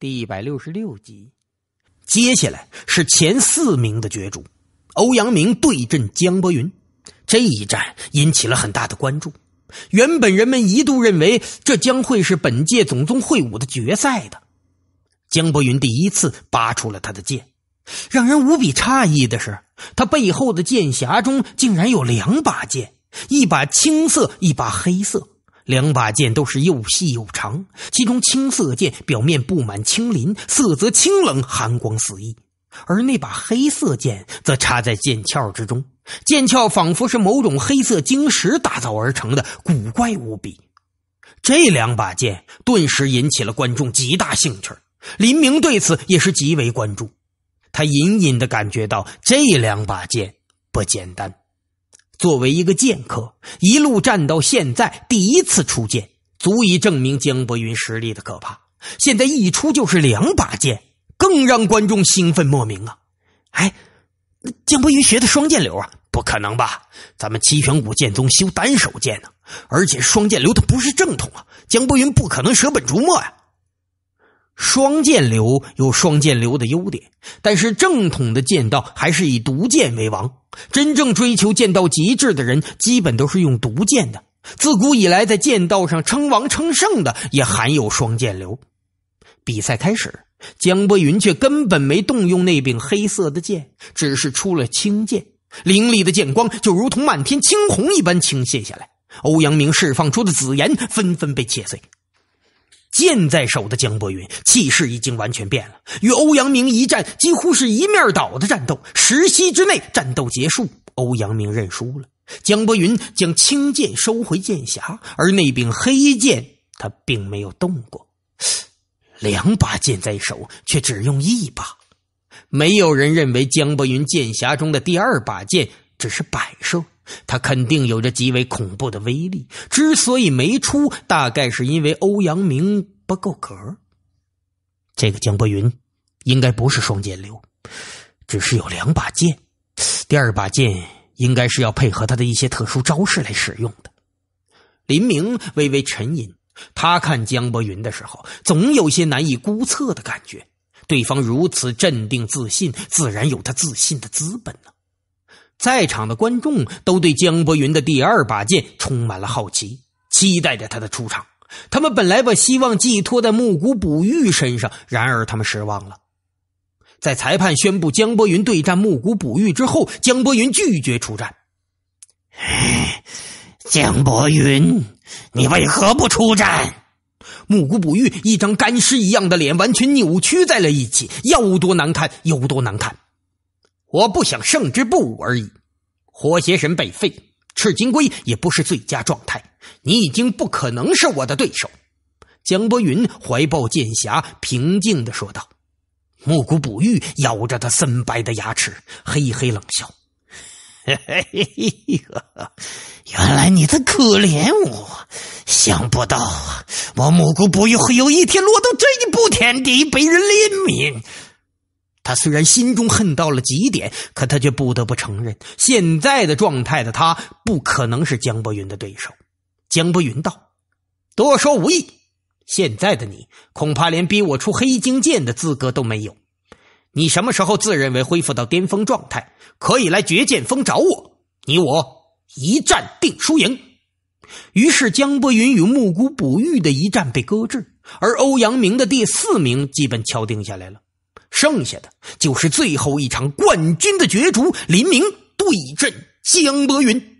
第一百六十六集，接下来是前四名的角逐。欧阳明对阵江伯云，这一战引起了很大的关注。原本人们一度认为这将会是本届总宗会武的决赛的。江伯云第一次拔出了他的剑，让人无比诧异的是，他背后的剑匣中竟然有两把剑，一把青色，一把黑色。两把剑都是又细又长，其中青色剑表面布满青鳞，色泽清冷，寒光四溢；而那把黑色剑则插在剑鞘之中，剑鞘仿佛是某种黑色晶石打造而成的，古怪无比。这两把剑顿时引起了观众极大兴趣，林明对此也是极为关注，他隐隐的感觉到这两把剑不简单。作为一个剑客，一路战到现在，第一次出剑，足以证明江伯云实力的可怕。现在一出就是两把剑，更让观众兴奋莫名啊！哎，江伯云学的双剑流啊？不可能吧！咱们七玄武剑宗修单手剑呢，而且双剑流它不是正统啊，江伯云不可能舍本逐末呀。双剑流有双剑流的优点，但是正统的剑道还是以毒剑为王。真正追求剑道极致的人，基本都是用毒剑的。自古以来，在剑道上称王称圣的，也含有双剑流。比赛开始，江波云却根本没动用那柄黑色的剑，只是出了青剑，凌厉的剑光就如同漫天青虹一般倾泻下来。欧阳明释放出的紫炎纷纷被切碎。剑在手的江波云气势已经完全变了，与欧阳明一战几乎是一面倒的战斗。十息之内战斗结束，欧阳明认输了。江波云将青剑收回剑匣，而那柄黑剑他并没有动过。两把剑在手，却只用一把。没有人认为江波云剑匣中的第二把剑只是摆设，他肯定有着极为恐怖的威力。之所以没出，大概是因为欧阳明。不够格。这个江伯云应该不是双剑流，只是有两把剑。第二把剑应该是要配合他的一些特殊招式来使用的。林明微微沉吟，他看江伯云的时候，总有些难以估测的感觉。对方如此镇定自信，自然有他自信的资本呢。在场的观众都对江伯云的第二把剑充满了好奇，期待着他的出场。他们本来把希望寄托在木谷卜玉身上，然而他们失望了。在裁判宣布江波云对战木谷卜玉之后，江波云拒绝出战。江波云，你为何不出战？木谷卜玉一张干尸一样的脸完全扭曲在了一起，要多难看有多难看。我不想胜之不武而已。火邪神被废。赤金龟也不是最佳状态，你已经不可能是我的对手。”江波云怀抱剑匣，平静的说道。木谷不遇咬着他森白的牙齿，嘿嘿冷笑：“原来你在可怜我，想不到我木谷不遇会有一天落到这一步田地，被人怜悯。”他虽然心中恨到了极点，可他却不得不承认，现在的状态的他不可能是江波云的对手。江波云道：“多说无益，现在的你恐怕连逼我出黑金剑的资格都没有。你什么时候自认为恢复到巅峰状态，可以来绝剑峰找我，你我一战定输赢。”于是，江波云与木谷卜玉的一战被搁置，而欧阳明的第四名基本敲定下来了。剩下的就是最后一场冠军的角逐，林明对阵江波云。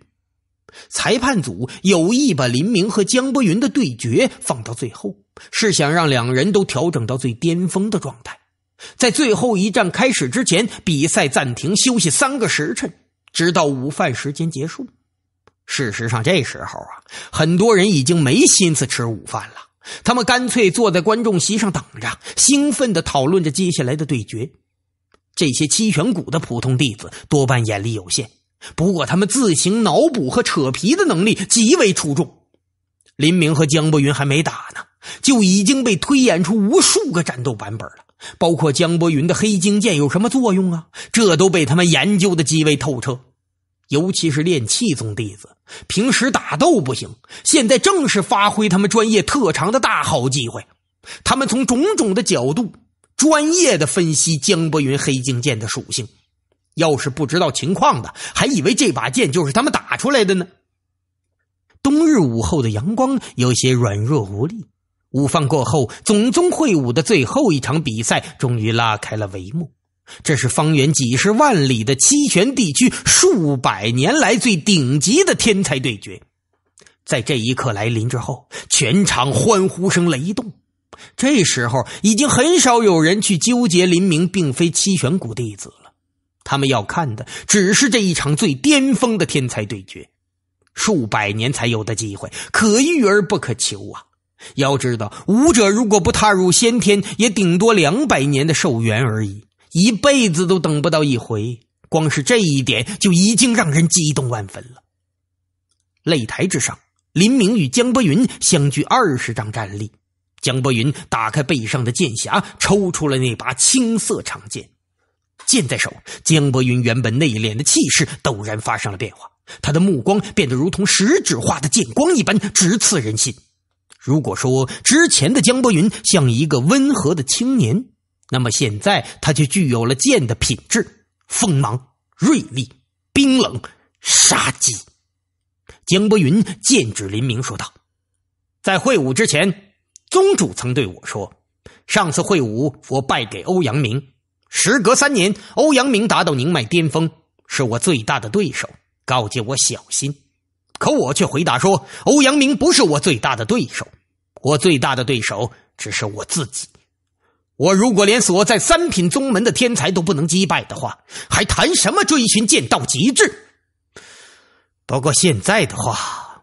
裁判组有意把林明和江波云的对决放到最后，是想让两人都调整到最巅峰的状态。在最后一战开始之前，比赛暂停休息三个时辰，直到午饭时间结束。事实上，这时候啊，很多人已经没心思吃午饭了。他们干脆坐在观众席上等着，兴奋的讨论着接下来的对决。这些七玄谷的普通弟子多半眼力有限，不过他们自行脑补和扯皮的能力极为出众。林明和江伯云还没打呢，就已经被推演出无数个战斗版本了。包括江伯云的黑金剑有什么作用啊？这都被他们研究的极为透彻。尤其是练气宗弟子，平时打斗不行，现在正是发挥他们专业特长的大好机会。他们从种种的角度，专业的分析江波云黑镜剑的属性。要是不知道情况的，还以为这把剑就是他们打出来的呢。冬日午后的阳光有些软弱无力。午饭过后，总宗会武的最后一场比赛终于拉开了帷幕。这是方圆几十万里的七玄地区数百年来最顶级的天才对决，在这一刻来临之后，全场欢呼声雷动。这时候已经很少有人去纠结林明并非七玄谷弟子了，他们要看的只是这一场最巅峰的天才对决，数百年才有的机会，可遇而不可求啊！要知道，武者如果不踏入先天，也顶多两百年的寿元而已。一辈子都等不到一回，光是这一点就已经让人激动万分了。擂台之上，林明与江伯云相距二十丈站立。江伯云打开背上的剑匣，抽出了那把青色长剑。剑在手，江伯云原本内敛的气势陡然发生了变化，他的目光变得如同实质化的剑光一般，直刺人心。如果说之前的江伯云像一个温和的青年，那么现在，他就具有了剑的品质，锋芒锐利、冰冷、杀机。江波云剑指林明说道：“在会武之前，宗主曾对我说，上次会武我败给欧阳明。时隔三年，欧阳明达到宁脉巅峰，是我最大的对手，告诫我小心。可我却回答说，欧阳明不是我最大的对手，我最大的对手只是我自己。”我如果连所在三品宗门的天才都不能击败的话，还谈什么追寻剑道极致？不过现在的话，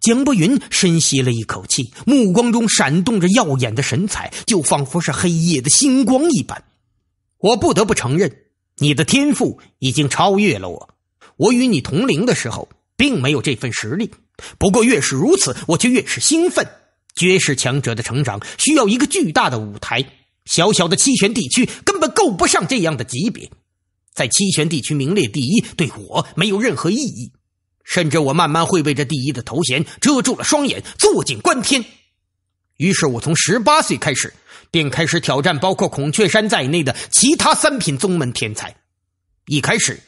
江不云深吸了一口气，目光中闪动着耀眼的神采，就仿佛是黑夜的星光一般。我不得不承认，你的天赋已经超越了我。我与你同龄的时候，并没有这份实力。不过越是如此，我却越是兴奋。绝世强者的成长需要一个巨大的舞台。小小的七玄地区根本够不上这样的级别，在七玄地区名列第一对我没有任何意义，甚至我慢慢会被这第一的头衔遮住了双眼，坐井观天。于是我从十八岁开始便开始挑战包括孔雀山在内的其他三品宗门天才。一开始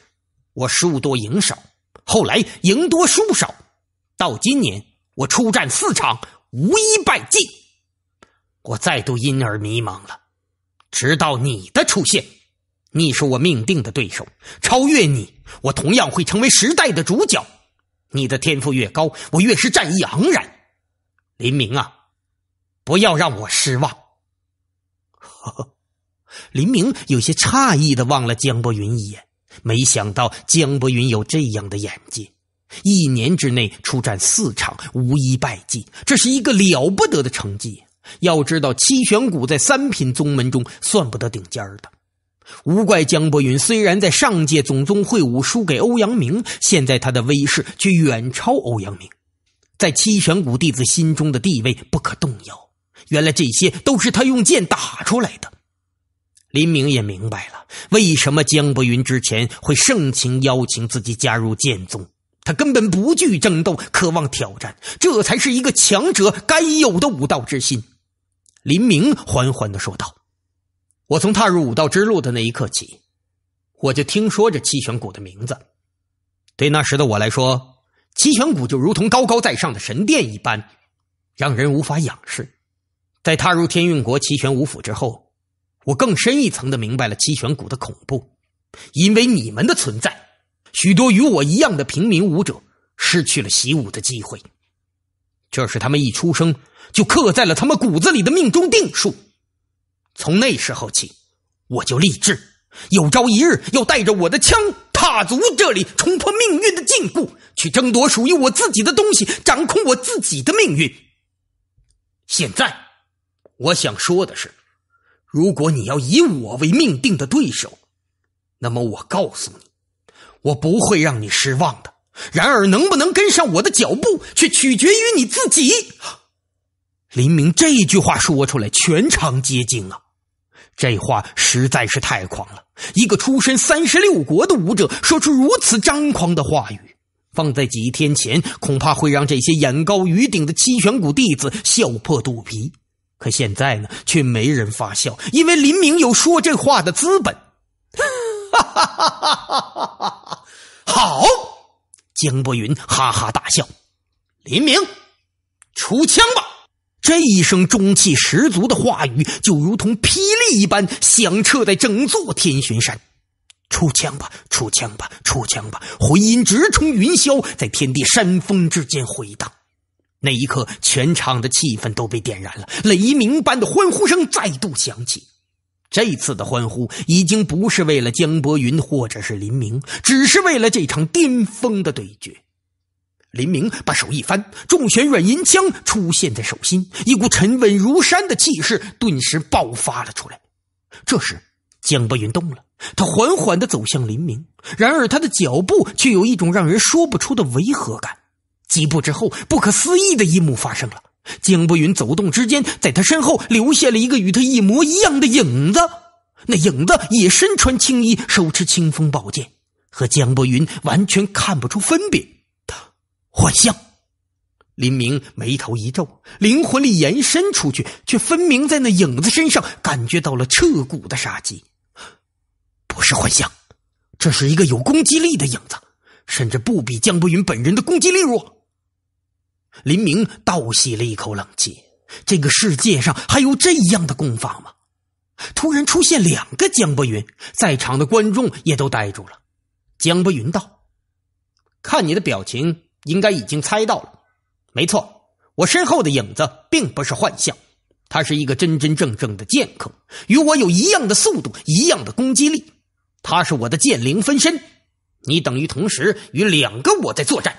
我输多赢少，后来赢多输少，到今年我出战四场无一败绩，我再度因而迷茫了。直到你的出现，你是我命定的对手。超越你，我同样会成为时代的主角。你的天赋越高，我越是战意昂然。林明啊，不要让我失望。呵呵，林明有些诧异的望了江博云一眼，没想到江博云有这样的眼界。一年之内出战四场，无一败绩，这是一个了不得的成绩。要知道，七玄谷在三品宗门中算不得顶尖儿的，无怪江伯云虽然在上届总宗会武输给欧阳明，现在他的威势却远超欧阳明，在七玄谷弟子心中的地位不可动摇。原来这些都是他用剑打出来的。林明也明白了，为什么江伯云之前会盛情邀请自己加入剑宗。他根本不惧争斗，渴望挑战，这才是一个强者该有的武道之心。林明缓缓的说道：“我从踏入武道之路的那一刻起，我就听说这七玄谷的名字。对那时的我来说，七玄谷就如同高高在上的神殿一般，让人无法仰视。在踏入天运国七玄武府之后，我更深一层的明白了七玄谷的恐怖。因为你们的存在，许多与我一样的平民武者失去了习武的机会。”这是他们一出生就刻在了他们骨子里的命中定数。从那时候起，我就立志，有朝一日要带着我的枪踏足这里，冲破命运的禁锢，去争夺属于我自己的东西，掌控我自己的命运。现在，我想说的是，如果你要以我为命定的对手，那么我告诉你，我不会让你失望的。然而，能不能跟上我的脚步，却取决于你自己。林明这句话说出来，全场皆惊啊！这话实在是太狂了。一个出身三十六国的武者，说出如此张狂的话语，放在几天前，恐怕会让这些眼高于顶的七玄谷弟子笑破肚皮。可现在呢，却没人发笑，因为林明有说这话的资本。哈哈哈哈哈哈！好。江波云哈哈大笑，林明，出枪吧！这一声中气十足的话语，就如同霹雳一般，响彻在整座天玄山。出枪吧，出枪吧，出枪吧！回音直冲云霄，在天地山峰之间回荡。那一刻，全场的气氛都被点燃了，雷鸣般的欢呼声再度响起。这次的欢呼已经不是为了江博云，或者是林明，只是为了这场巅峰的对决。林明把手一翻，重旋软银枪出现在手心，一股沉稳如山的气势顿时爆发了出来。这时，江博云动了，他缓缓的走向林明，然而他的脚步却有一种让人说不出的违和感。几步之后，不可思议的一幕发生了。江不云走动之间，在他身后留下了一个与他一模一样的影子。那影子也身穿青衣，手持清风宝剑，和江不云完全看不出分别。幻象！林明眉头一皱，灵魂力延伸出去，却分明在那影子身上感觉到了彻骨的杀机。不是幻象，这是一个有攻击力的影子，甚至不比江不云本人的攻击力弱。林明倒吸了一口冷气，这个世界上还有这样的功法吗？突然出现两个江伯云，在场的观众也都呆住了。江伯云道：“看你的表情，应该已经猜到了。没错，我身后的影子并不是幻象，他是一个真真正正的剑客，与我有一样的速度，一样的攻击力。他是我的剑灵分身，你等于同时与两个我在作战。”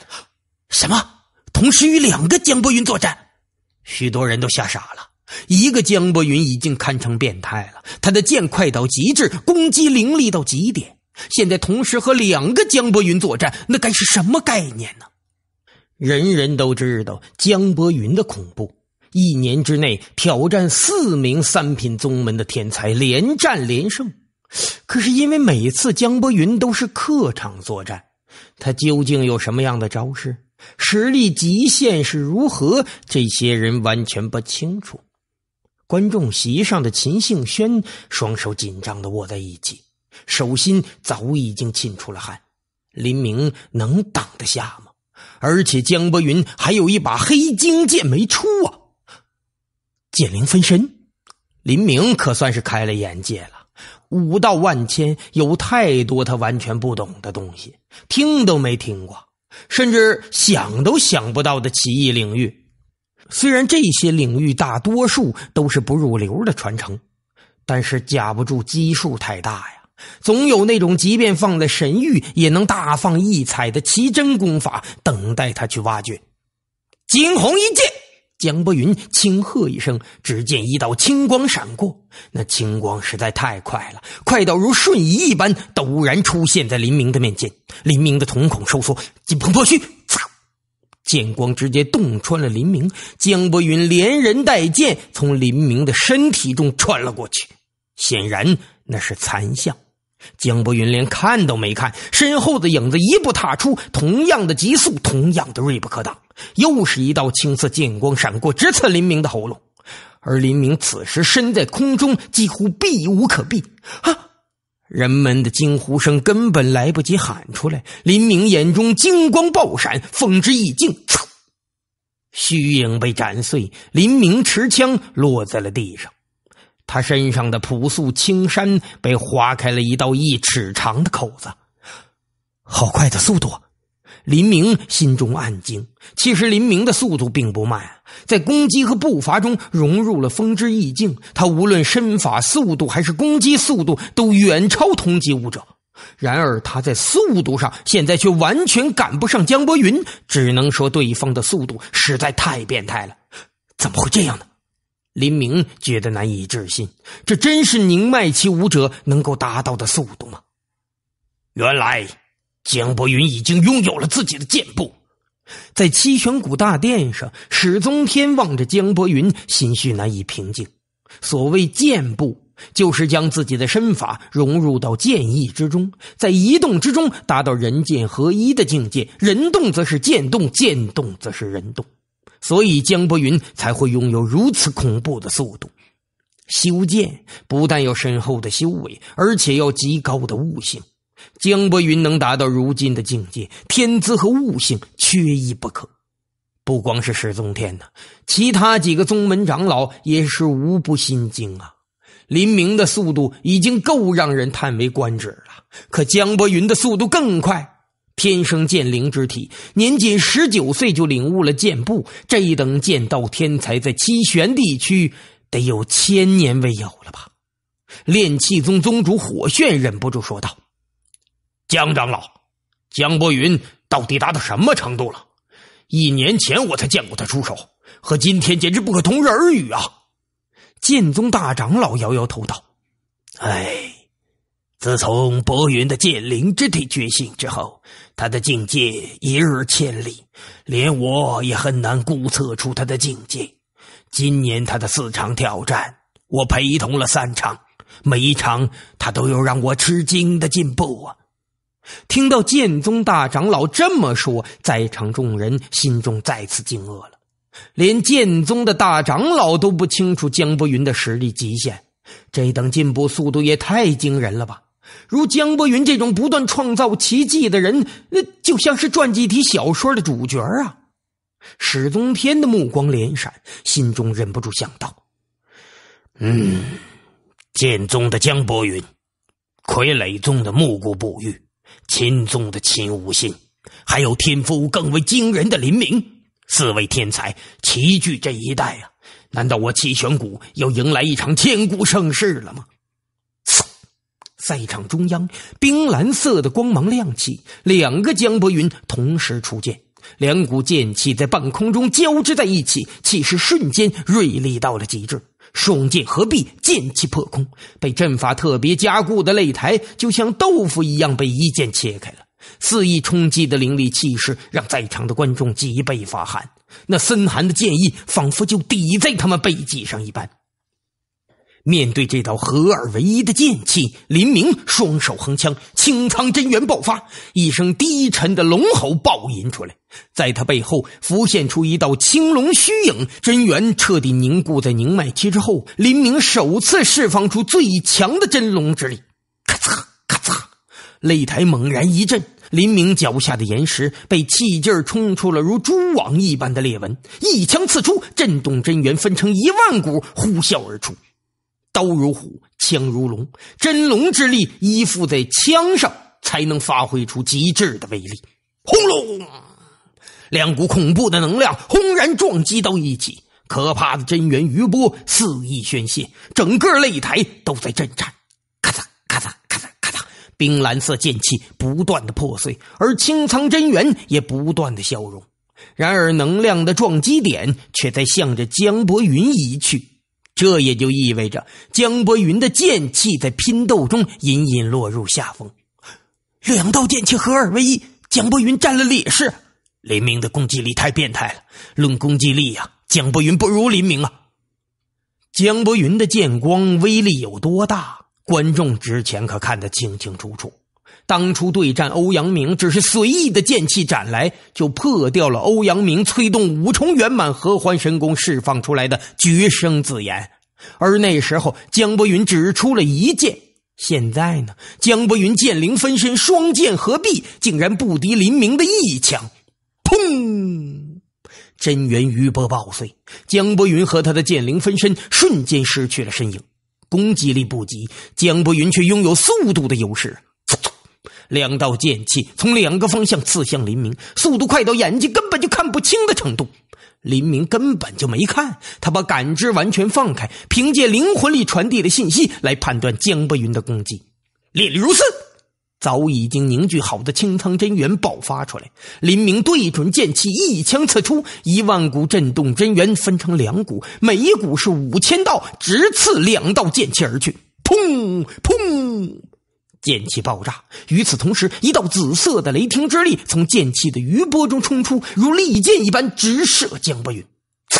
什么？同时与两个江波云作战，许多人都吓傻了。一个江波云已经堪称变态了，他的剑快到极致，攻击凌厉到极点。现在同时和两个江波云作战，那该是什么概念呢？人人都知道江波云的恐怖，一年之内挑战四名三品宗门的天才，连战连胜。可是因为每次江波云都是客场作战，他究竟有什么样的招式？实力极限是如何？这些人完全不清楚。观众席上的秦幸轩双手紧张的握在一起，手心早已经沁出了汗。林明能挡得下吗？而且江波云还有一把黑金剑没出啊！剑灵分身，林明可算是开了眼界了。武道万千，有太多他完全不懂的东西，听都没听过。甚至想都想不到的奇异领域，虽然这些领域大多数都是不入流的传承，但是架不住基数太大呀，总有那种即便放在神域也能大放异彩的奇珍功法等待他去挖掘。惊鸿一剑。江伯云轻喝一声，只见一道青光闪过。那青光实在太快了，快到如瞬移一般，陡然出现在林明的面前。林明的瞳孔收缩，金鹏破虚，嗖！剑光直接洞穿了林明。江伯云连人带剑从林明的身体中穿了过去，显然那是残像。江伯云连看都没看，身后的影子一步踏出，同样的急速，同样的锐不可挡。又是一道青色剑光闪过，直刺林明的喉咙。而林明此时身在空中，几乎避无可避。啊！人们的惊呼声根本来不及喊出来。林明眼中金光爆闪，风之一境，刺！虚影被斩碎。林明持枪落在了地上，他身上的朴素青衫被划开了一道一尺长的口子。好快的速度！啊！林明心中暗惊，其实林明的速度并不慢，在攻击和步伐中融入了风之意境，他无论身法、速度还是攻击速度，都远超同级武者。然而他在速度上现在却完全赶不上江波云，只能说对方的速度实在太变态了。怎么会这样呢？林明觉得难以置信，这真是宁脉期武者能够达到的速度吗？原来。江伯云已经拥有了自己的剑步，在七玄谷大殿上，史宗天望着江伯云，心绪难以平静。所谓剑步，就是将自己的身法融入到剑意之中，在移动之中达到人剑合一的境界。人动则是剑动，剑动则是人动，所以江伯云才会拥有如此恐怖的速度。修剑不但要深厚的修为，而且要极高的悟性。江伯云能达到如今的境界，天资和悟性缺一不可。不光是石宗天呐，其他几个宗门长老也是无不心惊啊。林明的速度已经够让人叹为观止了，可江伯云的速度更快。天生剑灵之体，年仅十九岁就领悟了剑步，这一等剑道天才，在七玄地区得有千年未有了吧？炼气宗宗主火炫忍不住说道。江长老，江伯云到底达到什么程度了？一年前我才见过他出手，和今天简直不可同日而语啊！剑宗大长老摇摇头道：“哎，自从伯云的剑灵之体觉醒之后，他的境界一日千里，连我也很难估测出他的境界。今年他的四场挑战，我陪同了三场，每一场他都有让我吃惊的进步啊。”听到剑宗大长老这么说，在场众人心中再次惊愕了。连剑宗的大长老都不清楚江伯云的实力极限，这等进步速度也太惊人了吧？如江伯云这种不断创造奇迹的人，那就像是传记体小说的主角啊！史宗天的目光连闪，心中忍不住想到：“嗯，剑宗的江伯云，傀儡宗的木谷不玉。”秦宗的秦无心，还有天赋更为惊人的林明，四位天才齐聚这一代啊！难道我齐玄谷要迎来一场千古盛世了吗？赛场中央，冰蓝色的光芒亮起，两个江伯云同时出剑，两股剑气在半空中交织在一起，气势瞬间锐利到了极致。双剑合璧，剑气破空，被阵法特别加固的擂台就像豆腐一样被一剑切开了。肆意冲击的凌厉气势，让在场的观众脊背发寒。那森寒的剑意，仿佛就抵在他们背脊上一般。面对这道合二为一的剑气，林明双手横枪，清苍真元爆发，一声低沉的龙吼爆吟出来，在他背后浮现出一道青龙虚影。真元彻底凝固在凝脉期之后，林明首次释放出最强的真龙之力。咔嚓咔嚓，擂台猛然一震，林明脚下的岩石被气劲儿冲出了如蛛网一般的裂纹。一枪刺出，震动真元分成一万股呼啸而出。刀如虎，枪如龙，真龙之力依附在枪上，才能发挥出极致的威力。轰隆！两股恐怖的能量轰然撞击到一起，可怕的真元余波肆意宣泄，整个擂台都在震颤。咔嚓！咔嚓！咔嚓！咔嚓！冰蓝色剑气不断的破碎，而青苍真元也不断的消融。然而，能量的撞击点却在向着江伯云移去。这也就意味着江伯云的剑气在拼斗中隐隐落入下风，两道剑气合二为一，江伯云占了劣势。林明的攻击力太变态了，论攻击力呀，江伯云不如林明啊。江伯云的剑光威力有多大？观众之前可看得清清楚楚。当初对战欧阳明，只是随意的剑气斩来，就破掉了欧阳明催动五重圆满合欢神功释放出来的绝生紫炎。而那时候江伯云只出了一剑，现在呢，江伯云剑灵分身双剑合璧，竟然不敌林明的一枪。砰！真元余波爆碎，江伯云和他的剑灵分身瞬间失去了身影。攻击力不及江伯云，却拥有速度的优势。两道剑气从两个方向刺向林明，速度快到眼睛根本就看不清的程度。林明根本就没看，他把感知完全放开，凭借灵魂力传递的信息来判断江伯云的攻击。烈力如斯，早已经凝聚好的青苍真元爆发出来。林明对准剑气一枪刺出，一万股震动真元分成两股，每一股是五千道，直刺两道剑气而去。砰砰！剑气爆炸，与此同时，一道紫色的雷霆之力从剑气的余波中冲出，如利剑一般直射江不云。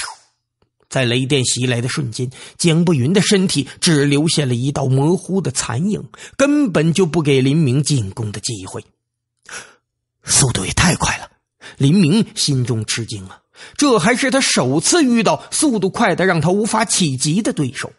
在雷电袭来的瞬间，江不云的身体只留下了一道模糊的残影，根本就不给林明进攻的机会。速度也太快了！林明心中吃惊啊，这还是他首次遇到速度快的让他无法企及的对手。